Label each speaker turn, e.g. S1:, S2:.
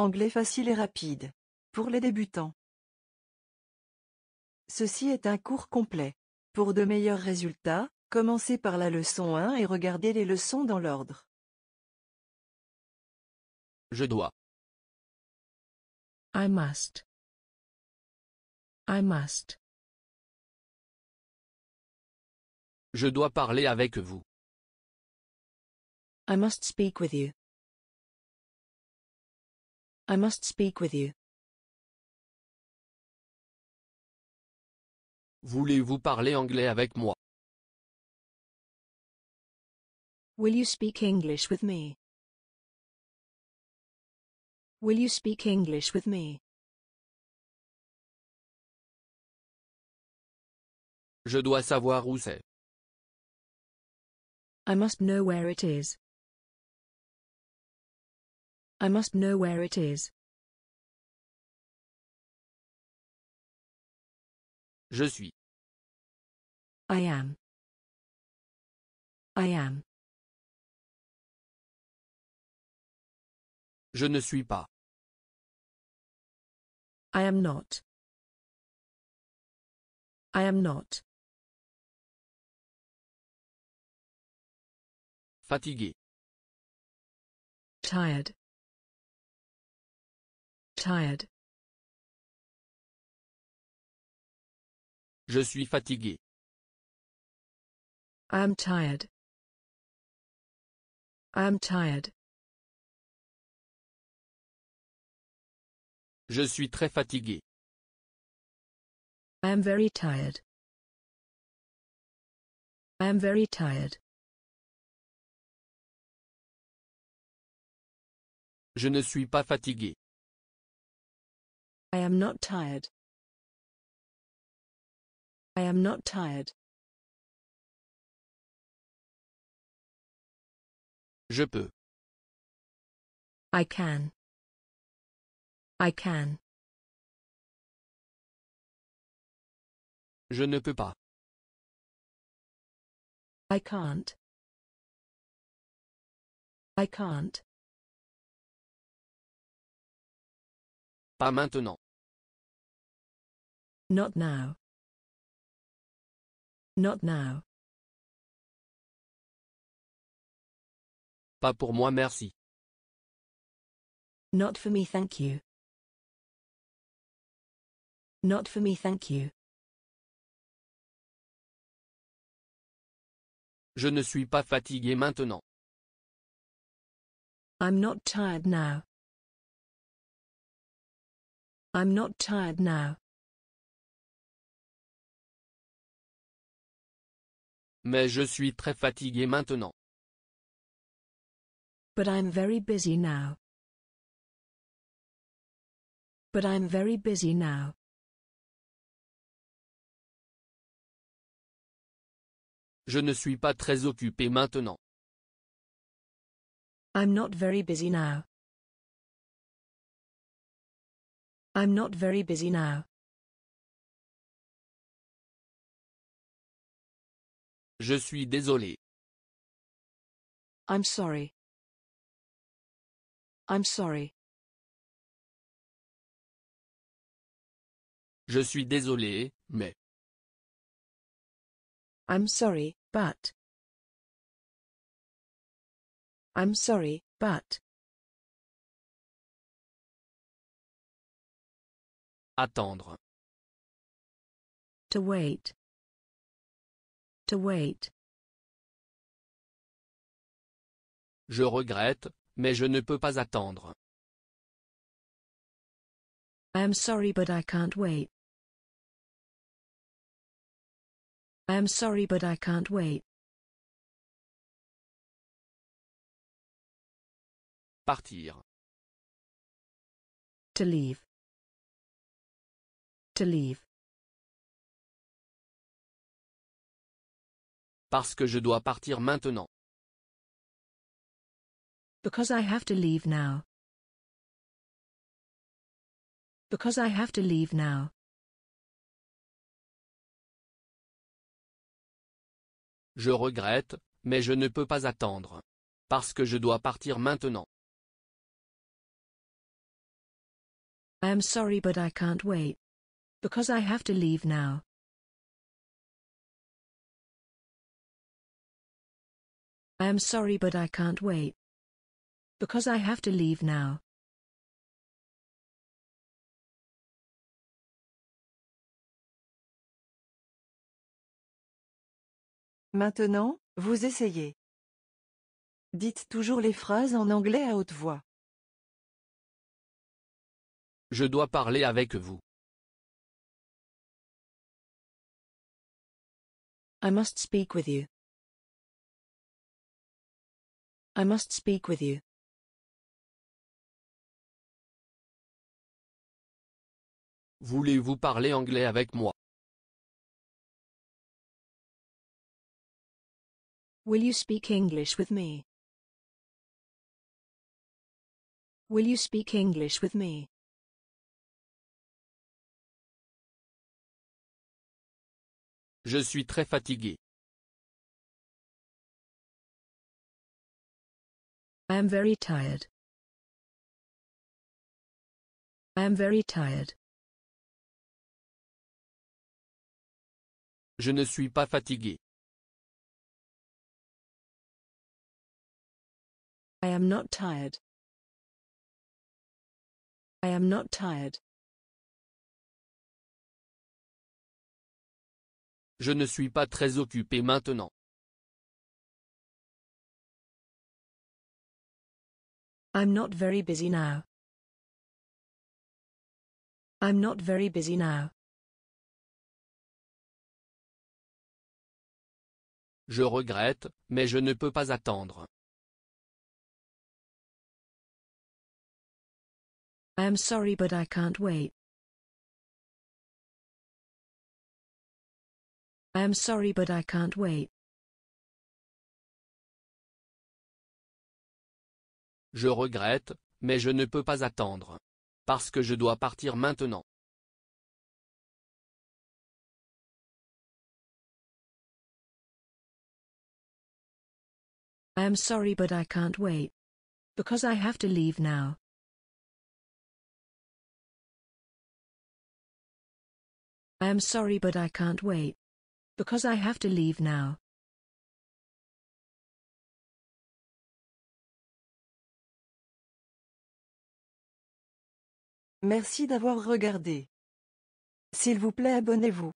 S1: Anglais facile et rapide. Pour les débutants. Ceci est un cours complet. Pour de meilleurs résultats, commencez par la leçon 1 et regardez les leçons dans l'ordre. Je dois. I must. I must. Je dois parler avec vous. I must speak with you. I must speak with you. Voulez-vous parler anglais avec moi? Will you speak English with me? Will you speak English with me? Je dois savoir où c'est. I must know where it is. I must know where it is. Je suis. I am. I am. Je ne suis pas. I am not. I am not. Fatigué. Tired. Tired. Je suis fatigué. I'm tired. I'm tired. Je suis très fatigué. am very tired. am very tired. Je ne suis pas fatigué. am not tired. I am not tired. Je peux. I can. I can. Je ne peux pas. I can't. I can't. Pas maintenant. Not now. Not now. Pas pour moi, merci. Not for me, thank you. Not for me, thank you. Je ne suis pas fatigué maintenant. I'm not tired now. I'm not tired now. Mais je suis très fatigué maintenant. But I'm very busy now. But I'm very busy now. Je ne suis pas très occupé maintenant. I'm not very busy now. I'm not very busy now. Je suis désolé. I'm sorry. I'm sorry. Je suis désolé, mais. I'm sorry, but. I'm sorry, but. Attendre. To wait. Je regrette, mais je ne peux pas attendre. I am sorry but I can't wait. I am sorry but I can't wait. Partir. To leave. To leave. Parce que je dois partir maintenant. Because I have to leave now. Because I have to leave now. Je regrette, mais je ne peux pas attendre. Parce que je dois partir maintenant. I am sorry but I can't wait. Because I have to leave now. I am sorry but I can't wait. Because I have to leave now. Maintenant, vous essayez. Dites toujours les phrases en anglais à haute voix. Je dois parler avec vous. I must speak with you. I must speak with you. Voulez-vous parler anglais avec moi? Will you speak English with me? Will you speak English with me? Je suis très fatigué. tired. Je ne suis pas fatigué. I am not tired. I am not tired. Je ne suis pas très occupé maintenant. I'm not very busy now. I'm not very busy now. Je regrette, mais je ne peux pas attendre. I am sorry but I can't wait. I am sorry but I can't wait. Je regrette, mais je ne peux pas attendre. Parce que je dois partir maintenant. I am sorry but I can't wait. Because I have to leave now. I am sorry but I can't wait. Because I have to leave now. Merci d'avoir regardé. S'il vous plaît, abonnez-vous.